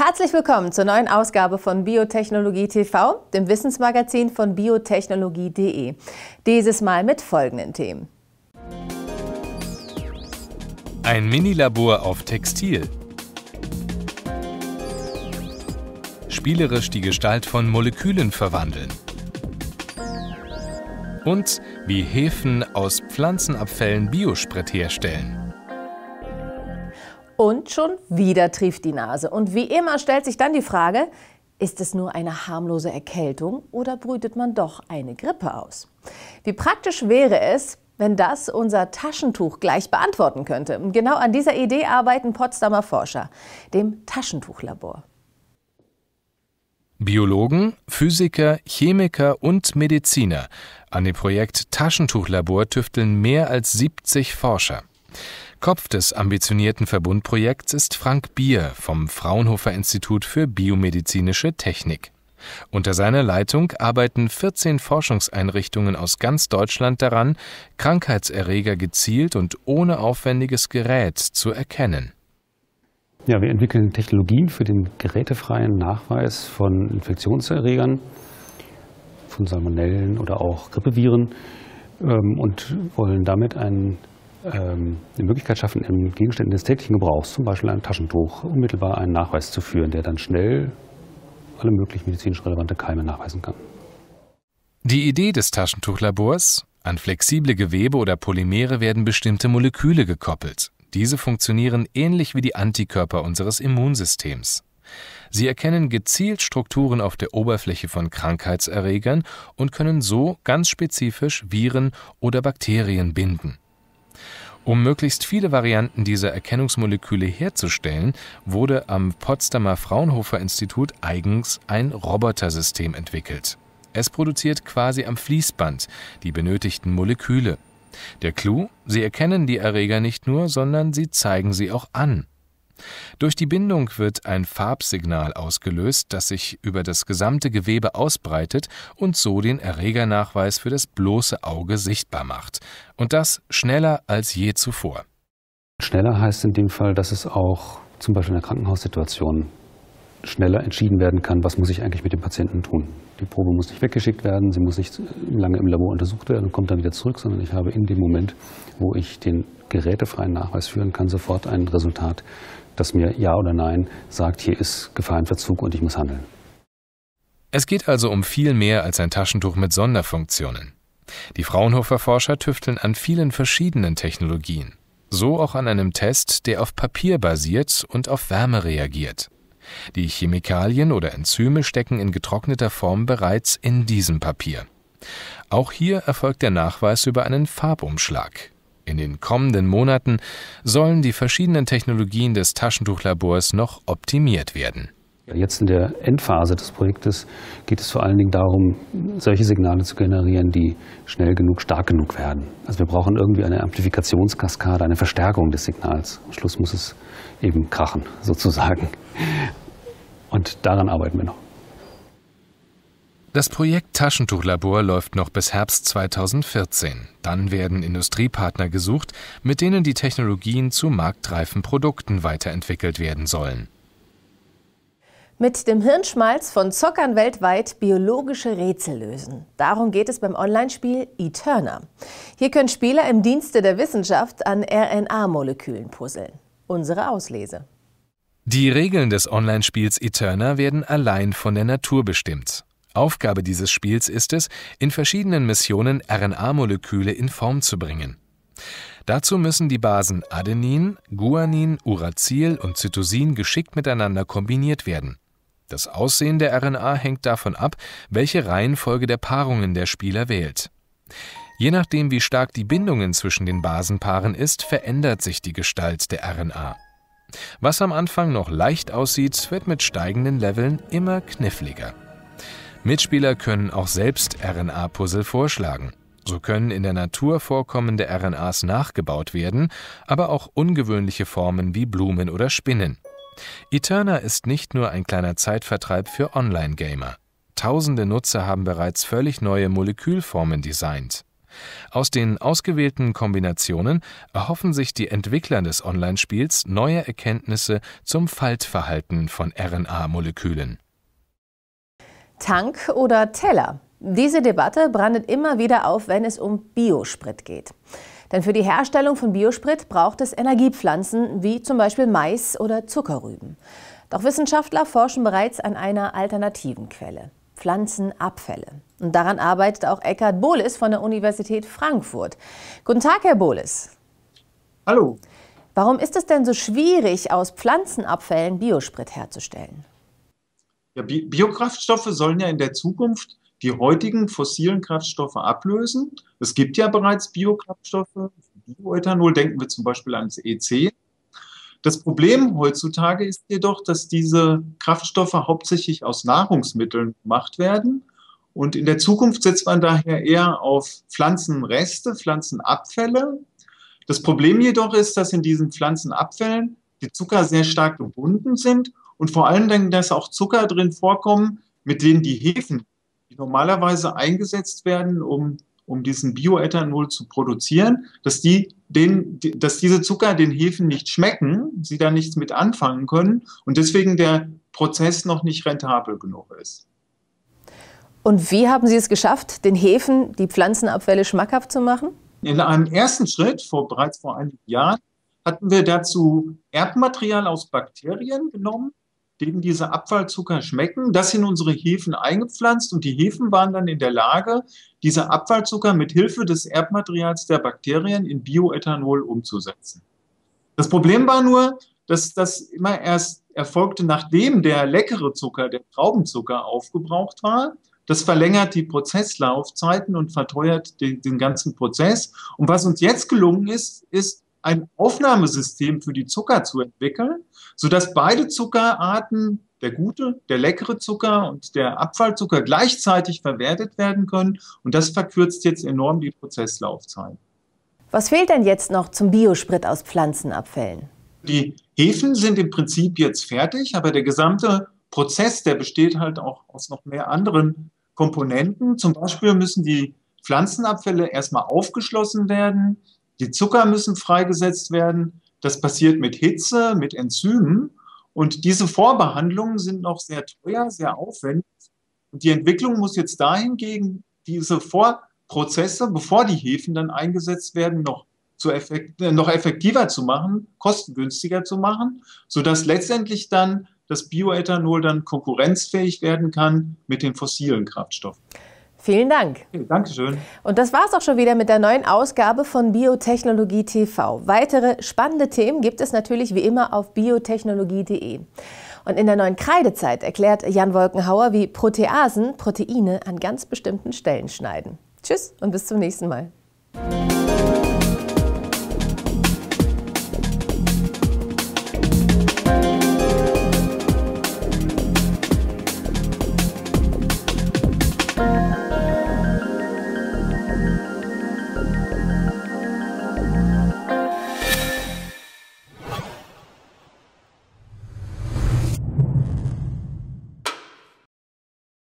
Herzlich willkommen zur neuen Ausgabe von Biotechnologie TV, dem Wissensmagazin von biotechnologie.de. Dieses Mal mit folgenden Themen. Ein Minilabor auf Textil. Spielerisch die Gestalt von Molekülen verwandeln. Und wie Hefen aus Pflanzenabfällen Biosprit herstellen. Und schon wieder trieft die Nase. Und wie immer stellt sich dann die Frage, ist es nur eine harmlose Erkältung oder brütet man doch eine Grippe aus? Wie praktisch wäre es, wenn das unser Taschentuch gleich beantworten könnte? Genau an dieser Idee arbeiten Potsdamer Forscher, dem Taschentuchlabor. Biologen, Physiker, Chemiker und Mediziner. An dem Projekt Taschentuchlabor tüfteln mehr als 70 Forscher. Kopf des ambitionierten Verbundprojekts ist Frank Bier vom Fraunhofer Institut für biomedizinische Technik. Unter seiner Leitung arbeiten 14 Forschungseinrichtungen aus ganz Deutschland daran, Krankheitserreger gezielt und ohne aufwendiges Gerät zu erkennen. Ja, wir entwickeln Technologien für den gerätefreien Nachweis von Infektionserregern, von Salmonellen oder auch Grippeviren ähm, und wollen damit einen ähm, die Möglichkeit schaffen, in Gegenständen des täglichen Gebrauchs, zum Beispiel ein Taschentuch, unmittelbar einen Nachweis zu führen, der dann schnell alle möglichen medizinisch relevante Keime nachweisen kann. Die Idee des Taschentuchlabors, an flexible Gewebe oder Polymere werden bestimmte Moleküle gekoppelt. Diese funktionieren ähnlich wie die Antikörper unseres Immunsystems. Sie erkennen gezielt Strukturen auf der Oberfläche von Krankheitserregern und können so ganz spezifisch Viren oder Bakterien binden. Um möglichst viele Varianten dieser Erkennungsmoleküle herzustellen, wurde am Potsdamer Fraunhofer Institut eigens ein Robotersystem entwickelt. Es produziert quasi am Fließband die benötigten Moleküle. Der Clou, sie erkennen die Erreger nicht nur, sondern sie zeigen sie auch an. Durch die Bindung wird ein Farbsignal ausgelöst, das sich über das gesamte Gewebe ausbreitet und so den Erregernachweis für das bloße Auge sichtbar macht. Und das schneller als je zuvor. Schneller heißt in dem Fall, dass es auch zum Beispiel in der Krankenhaussituation schneller entschieden werden kann, was muss ich eigentlich mit dem Patienten tun. Die Probe muss nicht weggeschickt werden, sie muss nicht lange im Labor untersucht werden und kommt dann wieder zurück, sondern ich habe in dem Moment, wo ich den gerätefreien Nachweis führen kann, sofort ein Resultat, das mir Ja oder Nein sagt, hier ist Gefahr Verzug und ich muss handeln. Es geht also um viel mehr als ein Taschentuch mit Sonderfunktionen. Die Fraunhofer-Forscher tüfteln an vielen verschiedenen Technologien. So auch an einem Test, der auf Papier basiert und auf Wärme reagiert. Die Chemikalien oder Enzyme stecken in getrockneter Form bereits in diesem Papier. Auch hier erfolgt der Nachweis über einen Farbumschlag. In den kommenden Monaten sollen die verschiedenen Technologien des Taschentuchlabors noch optimiert werden. Jetzt in der Endphase des Projektes geht es vor allen Dingen darum, solche Signale zu generieren, die schnell genug, stark genug werden. Also wir brauchen irgendwie eine Amplifikationskaskade, eine Verstärkung des Signals. Am Schluss muss es eben krachen, sozusagen. Und daran arbeiten wir noch. Das Projekt Taschentuchlabor läuft noch bis Herbst 2014. Dann werden Industriepartner gesucht, mit denen die Technologien zu marktreifen Produkten weiterentwickelt werden sollen. Mit dem Hirnschmalz von Zockern weltweit biologische Rätsel lösen. Darum geht es beim Online-Spiel Eterna. Hier können Spieler im Dienste der Wissenschaft an RNA-Molekülen puzzeln. Unsere Auslese. Die Regeln des Online-Spiels Eterna werden allein von der Natur bestimmt. Aufgabe dieses Spiels ist es, in verschiedenen Missionen RNA-Moleküle in Form zu bringen. Dazu müssen die Basen Adenin, Guanin, Uracil und Zytosin geschickt miteinander kombiniert werden. Das Aussehen der RNA hängt davon ab, welche Reihenfolge der Paarungen der Spieler wählt. Je nachdem, wie stark die Bindungen zwischen den Basenpaaren ist, verändert sich die Gestalt der RNA. Was am Anfang noch leicht aussieht, wird mit steigenden Leveln immer kniffliger. Mitspieler können auch selbst RNA-Puzzle vorschlagen. So können in der Natur vorkommende RNAs nachgebaut werden, aber auch ungewöhnliche Formen wie Blumen oder Spinnen. Eterna ist nicht nur ein kleiner Zeitvertreib für Online-Gamer. Tausende Nutzer haben bereits völlig neue Molekülformen designt. Aus den ausgewählten Kombinationen erhoffen sich die Entwickler des Online-Spiels neue Erkenntnisse zum Faltverhalten von RNA-Molekülen. Tank oder Teller? Diese Debatte brandet immer wieder auf, wenn es um Biosprit geht. Denn für die Herstellung von Biosprit braucht es Energiepflanzen wie zum Beispiel Mais oder Zuckerrüben. Doch Wissenschaftler forschen bereits an einer alternativen Quelle. Pflanzenabfälle. Und daran arbeitet auch Eckhard Bohles von der Universität Frankfurt. Guten Tag, Herr Bohles. Hallo. Warum ist es denn so schwierig, aus Pflanzenabfällen Biosprit herzustellen? Ja, Bi Biokraftstoffe sollen ja in der Zukunft die heutigen fossilen Kraftstoffe ablösen. Es gibt ja bereits Biokraftstoffe. Bioethanol denken wir zum Beispiel ans EC. Das Problem heutzutage ist jedoch, dass diese Kraftstoffe hauptsächlich aus Nahrungsmitteln gemacht werden. Und in der Zukunft setzt man daher eher auf Pflanzenreste, Pflanzenabfälle. Das Problem jedoch ist, dass in diesen Pflanzenabfällen die Zucker sehr stark gebunden sind und vor allen Dingen, dass auch Zucker drin vorkommen, mit denen die Hefen, die normalerweise eingesetzt werden, um um diesen Bioethanol zu produzieren, dass, die den, dass diese Zucker den Hefen nicht schmecken, sie da nichts mit anfangen können und deswegen der Prozess noch nicht rentabel genug ist. Und wie haben Sie es geschafft, den Hefen die Pflanzenabfälle schmackhaft zu machen? In einem ersten Schritt, vor, bereits vor einigen Jahren, hatten wir dazu Erbmaterial aus Bakterien genommen denen diese Abfallzucker schmecken. Das in unsere Hefen eingepflanzt und die Hefen waren dann in der Lage, diese Abfallzucker mit Hilfe des Erbmaterials der Bakterien in Bioethanol umzusetzen. Das Problem war nur, dass das immer erst erfolgte, nachdem der leckere Zucker, der Traubenzucker aufgebraucht war. Das verlängert die Prozesslaufzeiten und verteuert den, den ganzen Prozess. Und was uns jetzt gelungen ist, ist, ein Aufnahmesystem für die Zucker zu entwickeln, sodass beide Zuckerarten, der gute, der leckere Zucker und der Abfallzucker, gleichzeitig verwertet werden können. Und das verkürzt jetzt enorm die Prozesslaufzeit. Was fehlt denn jetzt noch zum Biosprit aus Pflanzenabfällen? Die Hefen sind im Prinzip jetzt fertig, aber der gesamte Prozess, der besteht halt auch aus noch mehr anderen Komponenten. Zum Beispiel müssen die Pflanzenabfälle erstmal aufgeschlossen werden. Die Zucker müssen freigesetzt werden. Das passiert mit Hitze, mit Enzymen. Und diese Vorbehandlungen sind noch sehr teuer, sehr aufwendig. Und die Entwicklung muss jetzt dahingegen diese Vorprozesse, bevor die Hefen dann eingesetzt werden, noch, zu effekt, äh, noch effektiver zu machen, kostengünstiger zu machen, sodass letztendlich dann das Bioethanol dann konkurrenzfähig werden kann mit den fossilen Kraftstoffen. Vielen Dank. Dankeschön. Und das war es auch schon wieder mit der neuen Ausgabe von Biotechnologie TV. Weitere spannende Themen gibt es natürlich wie immer auf biotechnologie.de. Und in der neuen Kreidezeit erklärt Jan Wolkenhauer, wie Proteasen Proteine an ganz bestimmten Stellen schneiden. Tschüss und bis zum nächsten Mal.